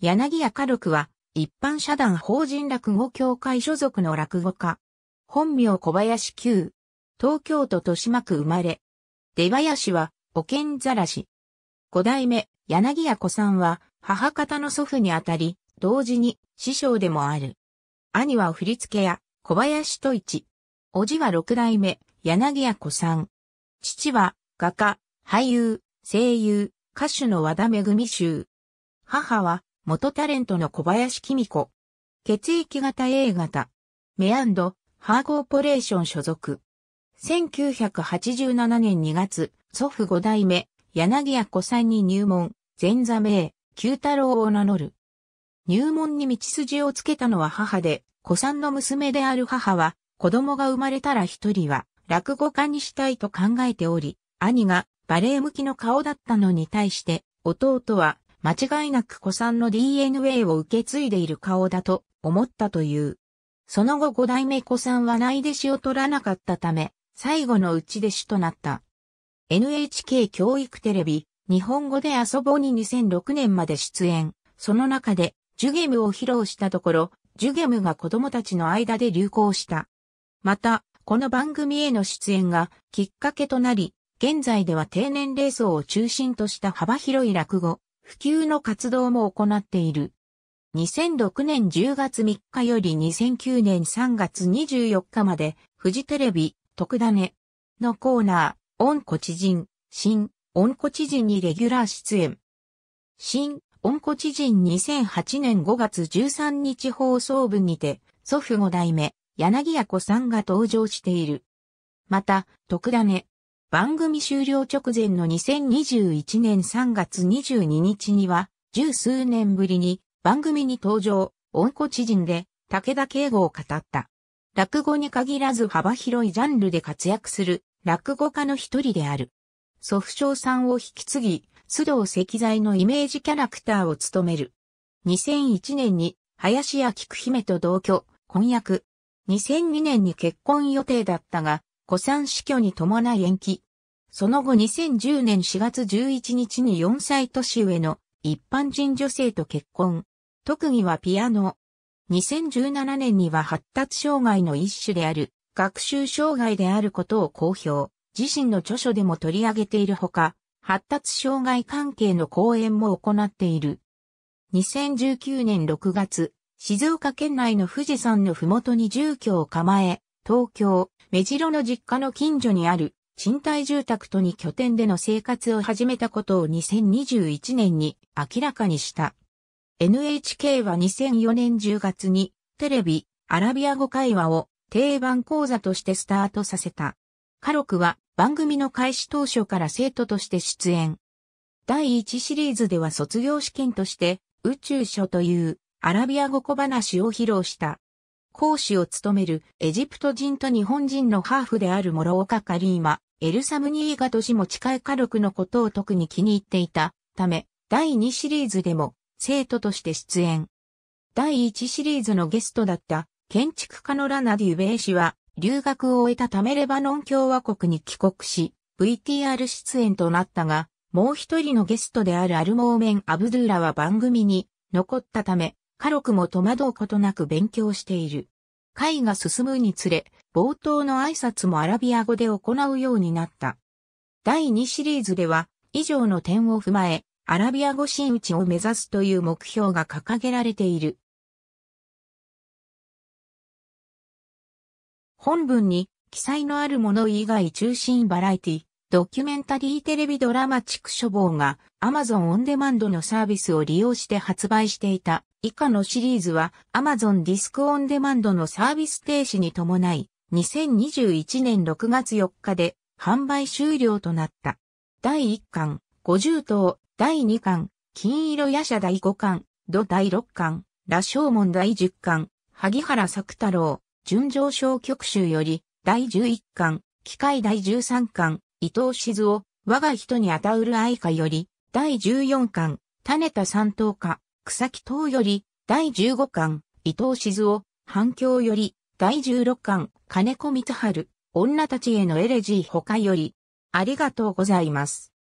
柳家家禄は、一般社団法人落語協会所属の落語家。本名小林久。東京都豊島区生まれ。出林は、保健ざらし。五代目、柳家子さんは、母方の祖父にあたり、同時に、師匠でもある。兄は振付屋、小林と一。叔父は六代目、柳家子さん。父は、画家、俳優、声優、歌手の和田恵衆。母は、元タレントの小林貴美子。血液型 A 型。メアンド、ハーコーポレーション所属。1987年2月、祖父5代目、柳屋子さんに入門、前座名、九太郎を名乗る。入門に道筋をつけたのは母で、子さんの娘である母は、子供が生まれたら一人は、落語家にしたいと考えており、兄がバレエ向きの顔だったのに対して、弟は間違いなく古参の DNA を受け継いでいる顔だと思ったという。その後五代目古参は内弟子を取らなかったため、最後の内弟子となった。NHK 教育テレビ、日本語で遊ぼうに2006年まで出演。その中で、ジュゲムを披露したところ、ジュゲムが子供たちの間で流行した。また、この番組への出演がきっかけとなり、現在では低年齢層を中心とした幅広い落語、普及の活動も行っている。2006年10月3日より2009年3月24日まで、フジテレビ、特ダネのコーナー、温故知人、新、温故知人にレギュラー出演。新、温故知人2008年5月13日放送分にて、祖父5代目、柳谷子さんが登場している。また、特ダネ番組終了直前の2021年3月22日には、十数年ぶりに番組に登場、温故知人で武田敬吾を語った。落語に限らず幅広いジャンルで活躍する落語家の一人である。祖父長さんを引き継ぎ、須藤石材のイメージキャラクターを務める。2001年に林家菊姫と同居、婚約。2002年に結婚予定だったが、古参死去に伴い延期。その後2010年4月11日に4歳年上の一般人女性と結婚。特技はピアノ。2017年には発達障害の一種である学習障害であることを公表。自身の著書でも取り上げているほか、発達障害関係の講演も行っている。2019年6月、静岡県内の富士山のふもとに住居を構え、東京、目白の実家の近所にある賃貸住宅とに拠点での生活を始めたことを2021年に明らかにした。NHK は2004年10月にテレビ、アラビア語会話を定番講座としてスタートさせた。カロクは番組の開始当初から生徒として出演。第1シリーズでは卒業試験として宇宙書というアラビア語小話を披露した。講師を務めるエジプト人と日本人のハーフである諸岡カリーマ、エルサムニーガとしも近い家族のことを特に気に入っていたため、第2シリーズでも生徒として出演。第1シリーズのゲストだった建築家のラナディ・ベイ氏は留学を終えたためレバノン共和国に帰国し、VTR 出演となったが、もう一人のゲストであるアルモーメン・アブドゥーラは番組に残ったため、家禄も戸惑うことなく勉強している。会が進むにつれ、冒頭の挨拶もアラビア語で行うようになった。第2シリーズでは、以上の点を踏まえ、アラビア語真打ちを目指すという目標が掲げられている。本文に記載のあるもの以外中心バラエティ、ドキュメンタリーテレビドラマチック書房が Amazon オンデマンドのサービスを利用して発売していた以下のシリーズは Amazon ディスクオンデマンドのサービス停止に伴い2021年6月4日で販売終了となった。第1巻50頭、第2巻金色夜叉第5巻、土第6巻、羅生門第10巻、萩原作太郎、純情小曲集より、第11巻、機械第13巻、伊藤静雄、我が人にあたうる愛歌より、第14巻、種田三等歌、草木等より、第15巻、伊藤静夫、反響より、第16巻、金子光春、女たちへのエレジー他より、ありがとうございます。